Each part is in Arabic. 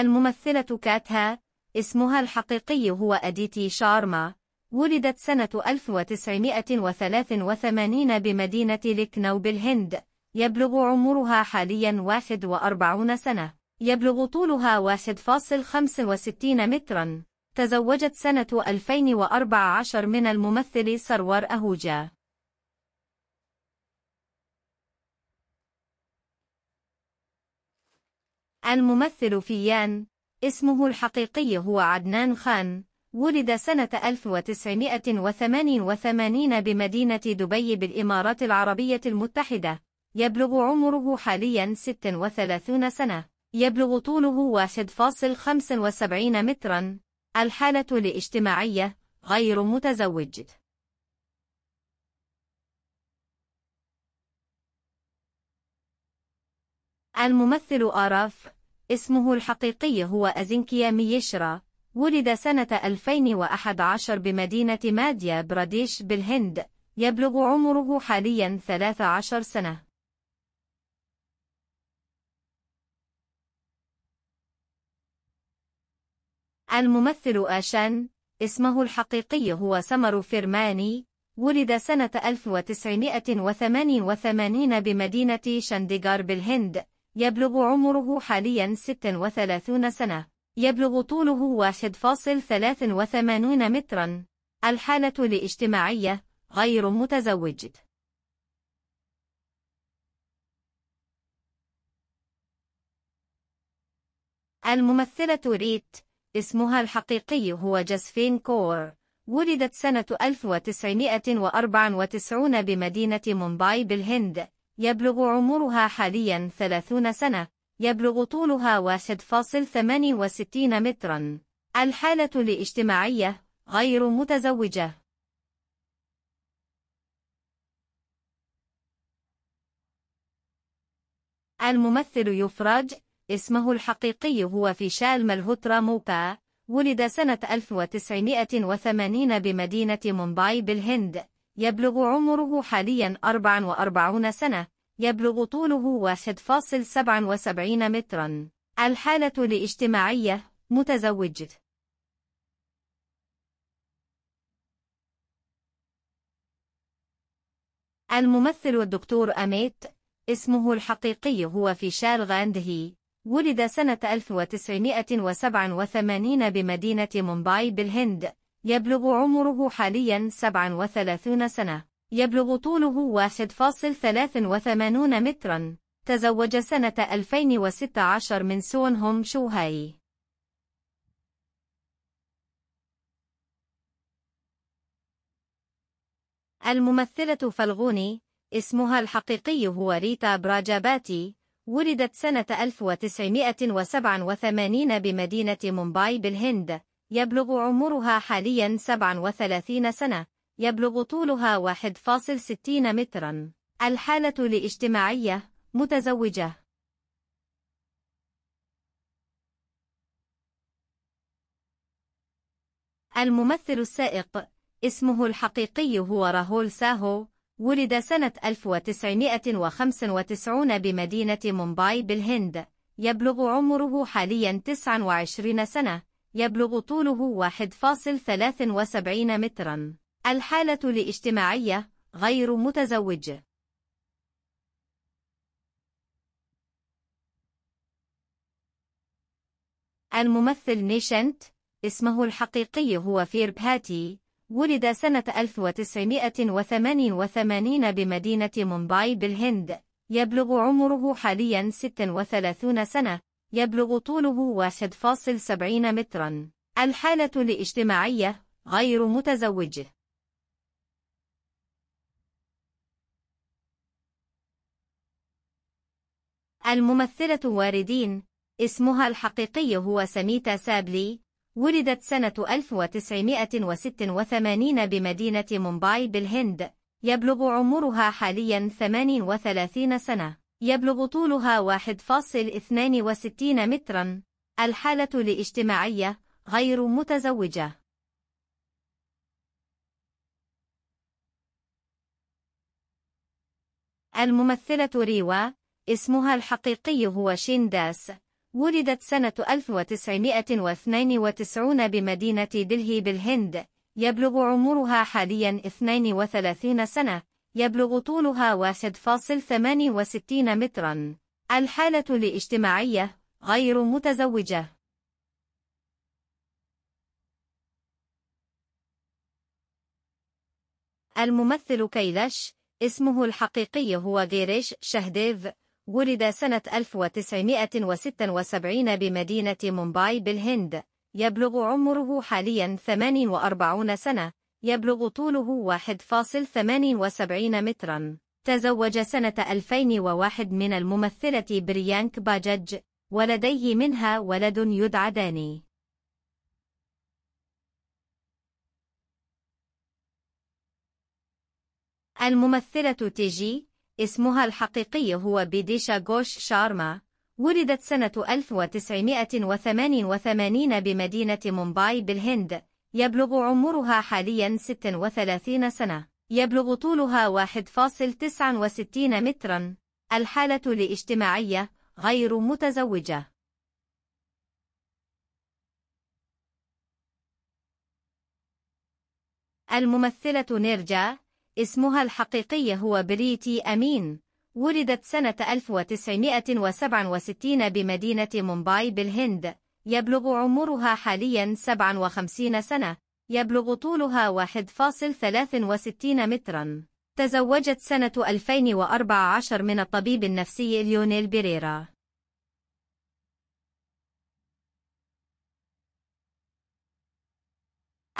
الممثلة كاتها اسمها الحقيقي هو أديتي شارما ولدت سنة 1983 بمدينة لكنو بالهند يبلغ عمرها حاليا 41 سنة يبلغ طولها 1.65 مترا تزوجت سنة 2014 من الممثل سرور أهوجا الممثل في يان اسمه الحقيقي هو عدنان خان ولد سنة 1988 بمدينة دبي بالإمارات العربية المتحدة يبلغ عمره حاليا 36 سنة يبلغ طوله 1.75 مترا الحالة الاجتماعية غير متزوج الممثل آراف اسمه الحقيقي هو أزينكيا ميشرا ولد سنة 2011 بمدينة ماديا براديش بالهند يبلغ عمره حاليا 13 سنة الممثل آشان اسمه الحقيقي هو سمر فيرماني ولد سنة 1988 بمدينة شانديغار بالهند يبلغ عمره حاليا 36 سنة يبلغ طوله 1.83 مترا الحالة الاجتماعية غير متزوج الممثلة ريت اسمها الحقيقي هو جاسفين كور ولدت سنة 1994 بمدينة مومباي بالهند يبلغ عمرها حاليا 30 سنة يبلغ طولها 1.68 مترا الحالة الاجتماعية غير متزوجة الممثل يفرج اسمه الحقيقي هو فيشال ملهوترا موبا ولد سنة 1980 بمدينة مومباي بالهند يبلغ عمره حاليا 44 سنة يبلغ طوله 1.77 مترا الحالة الاجتماعية متزوج الممثل الدكتور أميت اسمه الحقيقي هو فيشال غاندهي ولد سنة 1987 بمدينة مومباي بالهند يبلغ عمره حاليا 37 سنة يبلغ طوله 1.83 مترا تزوج سنة 2016 من سون هوم شوهاي الممثلة فالغوني اسمها الحقيقي هو ريتا براجاباتي ولدت سنة 1987 بمدينة مومباي بالهند يبلغ عمرها حاليا 37 سنة يبلغ طولها 1.60 مترا الحالة الاجتماعية متزوجة الممثل السائق اسمه الحقيقي هو راهول ساهو ولد سنة 1995 بمدينة مومباي بالهند يبلغ عمره حاليا 29 سنة يبلغ طوله 1.73 متراً. الحالة الاجتماعية غير متزوج. الممثل نيشنت اسمه الحقيقي هو فيرب هاتي ولد سنة 1988 بمدينة مومباي بالهند يبلغ عمره حاليا 36 سنة يبلغ طوله 1.70 مترا الحالة الاجتماعية غير متزوجه الممثلة واردين اسمها الحقيقي هو سميتا سابلي ولدت سنة 1986 بمدينة مومباي بالهند يبلغ عمرها حاليا 38 سنة يبلغ طولها 1.62 مترا الحالة الاجتماعية غير متزوجة الممثلة ريوا اسمها الحقيقي هو شينداس ولدت سنة 1992 بمدينة دلهي بالهند يبلغ عمرها حاليا 32 سنة يبلغ طولها 1.68 مترا الحالة الاجتماعية غير متزوجة الممثل كيلاش اسمه الحقيقي هو غيريش شهديف ولد سنة 1976 بمدينة مومباي بالهند يبلغ عمره حاليا 48 سنة يبلغ طوله 1.78 متراً. تزوج سنة 2001 من الممثلة بريانك باجج، ولديه منها ولد يدعى داني. الممثلة تيجي، اسمها الحقيقي هو بيديشا غوش شارما، ولدت سنة 1988 بمدينة مومباي بالهند، يبلغ عمرها حاليا 36 سنة يبلغ طولها 1.69 مترا الحالة الاجتماعية غير متزوجة الممثلة نيرجا اسمها الحقيقي هو بريتي أمين ولدت سنة 1967 بمدينة مومباي بالهند يبلغ عمرها حاليا 57 سنة يبلغ طولها 1.63 متراً تزوجت سنة 2014 من الطبيب النفسي ليونيل بيريرا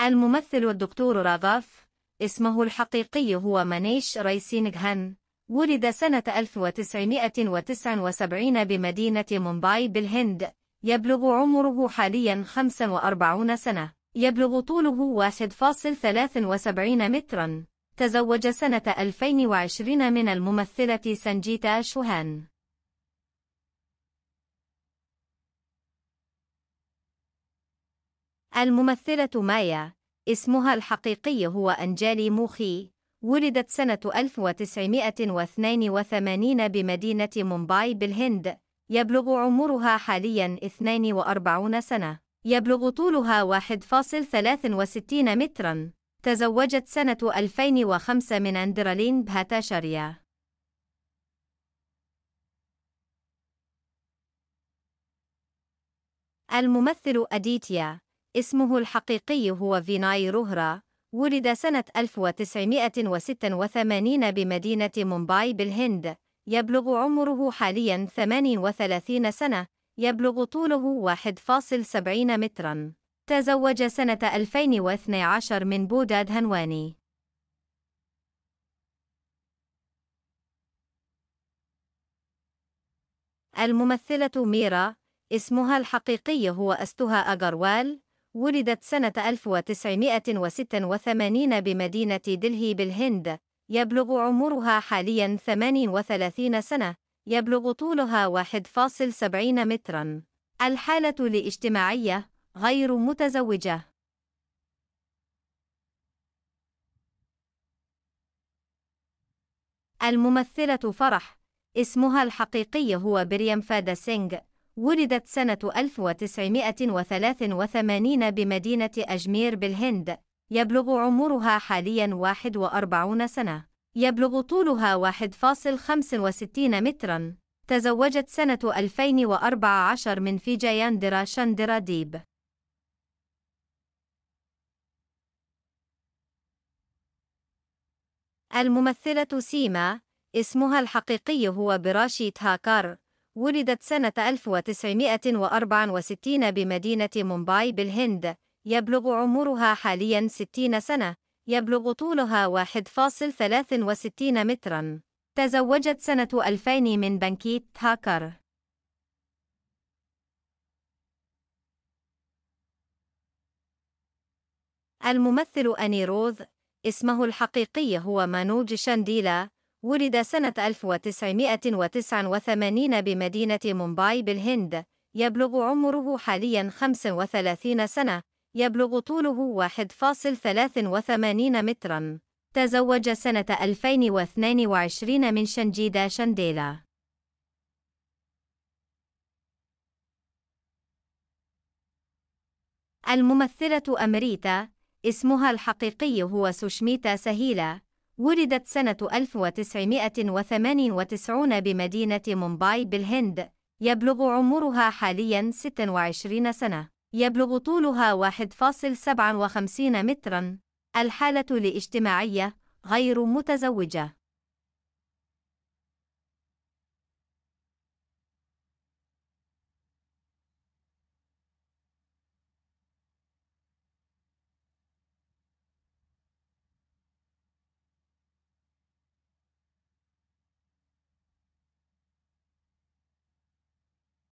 الممثل الدكتور راغاف اسمه الحقيقي هو مانيش ريسينغهان ولد سنة 1979 بمدينة مومباي بالهند يبلغ عمره حاليا 45 سنة يبلغ طوله 1.73 متراً تزوج سنة 2020 من الممثلة سانجيتا شوهان الممثلة مايا اسمها الحقيقي هو أنجالي موخي ولدت سنة 1982 بمدينة مومباي بالهند يبلغ عمرها حالياً 42 سنة. يبلغ طولها 1.63 متراً. تزوجت سنة 2005 من أندرالين بهاتاشاريا. الممثل أديتيا اسمه الحقيقي هو فيناي روهرا ولد سنة 1986 بمدينة مومباي بالهند يبلغ عمره حاليا 38 سنة، يبلغ طوله 1.70 متراً. تزوج سنة 2012 من بوداد هنواني. الممثلة ميرا، اسمها الحقيقي هو أستها أجروال، ولدت سنة 1986 بمدينة دلهي بالهند، يبلغ عمرها حاليا 38 سنة، يبلغ طولها 1.70 مترا. الحالة الاجتماعية غير متزوجة. الممثلة فرح اسمها الحقيقي هو بريم فادا سينغ ولدت سنة 1983 بمدينة أجمير بالهند يبلغ عمرها حاليا 41 سنة. يبلغ طولها 1.65 متراً. تزوجت سنة 2014 من فيجاياندرا شاندرا ديب. الممثلة سيما اسمها الحقيقي هو براشي تهاكار ولدت سنة 1964 بمدينة مومباي بالهند يبلغ عمرها حاليا 60 سنة، يبلغ طولها 1.63 متراً. تزوجت سنة 2000 من بنكيت هاكر. الممثل أنيروذ اسمه الحقيقي هو مانوج شانديلا ولد سنة 1989 بمدينة مومباي بالهند يبلغ عمره حاليا 35 سنة يبلغ طوله 1.83 متراً. تزوج سنة 2022 من شنجيدا شانديلا الممثلة أمريتا اسمها الحقيقي هو سوشميتا سهيلا ولدت سنة 1998 بمدينة مومباي بالهند يبلغ عمرها حالياً 26 سنة يبلغ طولها 1.57 متراً. الحالة الاجتماعية غير متزوجة